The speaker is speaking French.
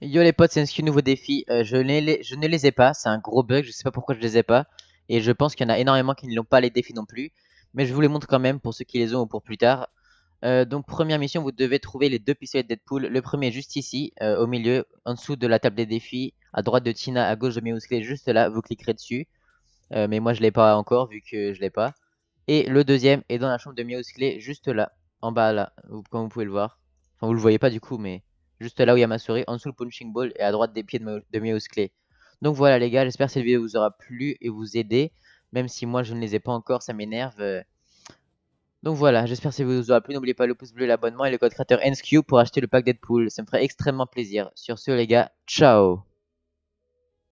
Yo les potes, c'est un nouveau défi. Euh, je, ne les ai pas, c'est un gros bug, je sais pas pourquoi je les ai pas. Et je pense qu'il y en a énormément qui ne l'ont pas les défis non plus. Mais je vous les montre quand même pour ceux qui les ont ou pour plus tard. Euh, donc première mission, vous devez trouver les deux pistolets de Deadpool. Le premier juste ici, euh, au milieu, en dessous de la table des défis, à droite de Tina, à gauche de Miousclé, juste là, vous cliquerez dessus. mais moi je l'ai pas encore vu que je l'ai pas. Et le deuxième est dans la chambre de Miousclé, juste là, en bas là, comme vous pouvez le voir. Enfin vous le voyez pas du coup, mais juste là où il y a ma souris, en dessous le punching ball et à droite des pieds de, de clés. Donc voilà les gars, j'espère que cette vidéo vous aura plu et vous aider, même si moi je ne les ai pas encore, ça m'énerve. Donc voilà, j'espère que ça vous aura plu. N'oubliez pas le pouce bleu, l'abonnement et le code créateur NSQ pour acheter le pack Deadpool. Ça me ferait extrêmement plaisir. Sur ce les gars, ciao